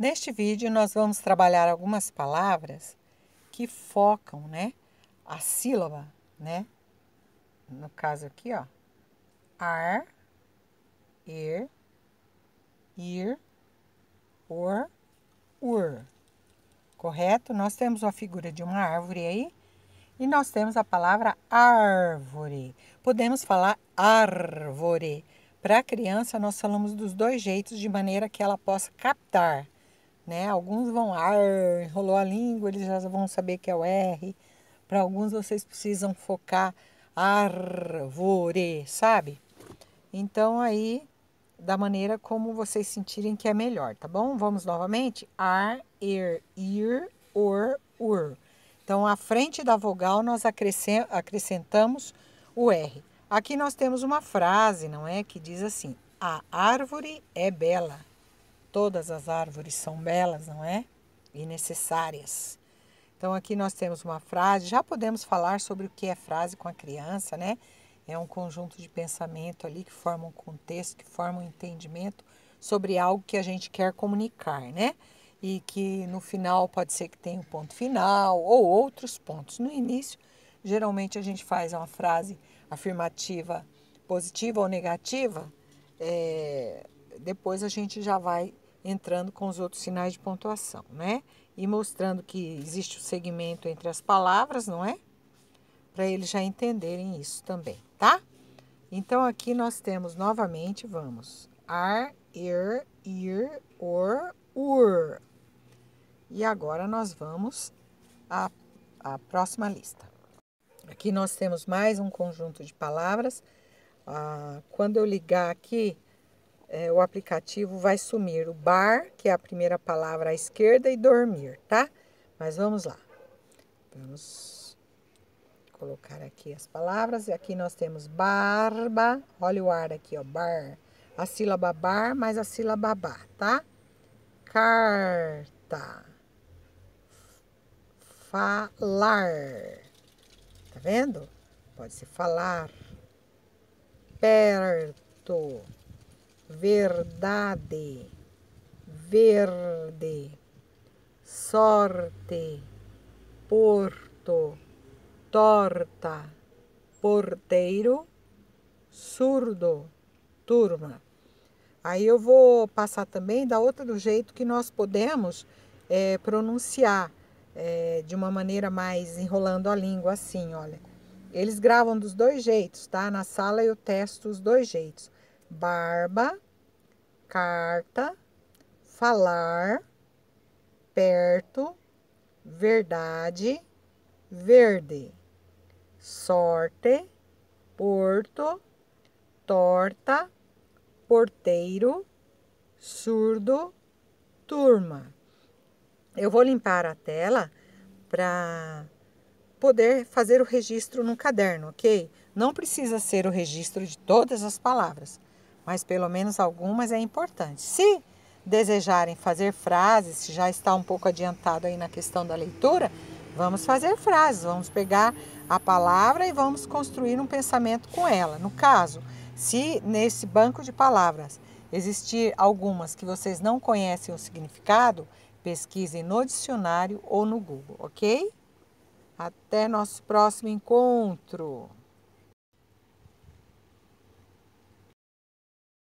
Neste vídeo nós vamos trabalhar algumas palavras que focam, né, a sílaba, né? No caso aqui, ó, ar, ir, er, ir, or, ur. Correto? Nós temos uma figura de uma árvore aí e nós temos a palavra árvore. Podemos falar árvore. Para a criança, nós falamos dos dois jeitos de maneira que ela possa captar né? Alguns vão ar, enrolou a língua, eles já vão saber que é o R. Para alguns vocês precisam focar árvore, sabe? Então aí da maneira como vocês sentirem que é melhor, tá bom? Vamos novamente? Ar, er, ir, or, ur. Então, à frente da vogal, nós acrescentamos o R. Aqui nós temos uma frase, não é? Que diz assim: A árvore é bela. Todas as árvores são belas, não é? E necessárias. Então aqui nós temos uma frase, já podemos falar sobre o que é frase com a criança, né? É um conjunto de pensamento ali que forma um contexto, que forma um entendimento sobre algo que a gente quer comunicar, né? E que no final pode ser que tenha um ponto final ou outros pontos. No início, geralmente a gente faz uma frase afirmativa positiva ou negativa, é, depois a gente já vai entrando com os outros sinais de pontuação, né? E mostrando que existe o segmento entre as palavras, não é? Para eles já entenderem isso também, tá? Então aqui nós temos novamente, vamos, ar, er, ir, or, ur. E agora nós vamos à, à próxima lista. Aqui nós temos mais um conjunto de palavras. Ah, quando eu ligar aqui, é, o aplicativo vai sumir o bar, que é a primeira palavra à esquerda, e dormir, tá? Mas vamos lá. Vamos colocar aqui as palavras. E aqui nós temos barba. Olha o ar aqui, ó. Bar. A sílaba bar mais a sílaba bar, tá? Carta. Falar. Tá vendo? Pode ser falar. Perto verdade, verde, sorte, porto, torta, porteiro, surdo, turma. Aí eu vou passar também da outra do jeito que nós podemos é, pronunciar é, de uma maneira mais enrolando a língua assim, olha. Eles gravam dos dois jeitos, tá? Na sala eu testo os dois jeitos barba, carta, falar, perto, verdade, verde, sorte, porto, torta, porteiro, surdo, turma. Eu vou limpar a tela para poder fazer o registro no caderno, ok? Não precisa ser o registro de todas as palavras, mas pelo menos algumas é importante. Se desejarem fazer frases, se já está um pouco adiantado aí na questão da leitura, vamos fazer frases, vamos pegar a palavra e vamos construir um pensamento com ela. No caso, se nesse banco de palavras existir algumas que vocês não conhecem o significado, pesquisem no dicionário ou no Google, ok? Até nosso próximo encontro!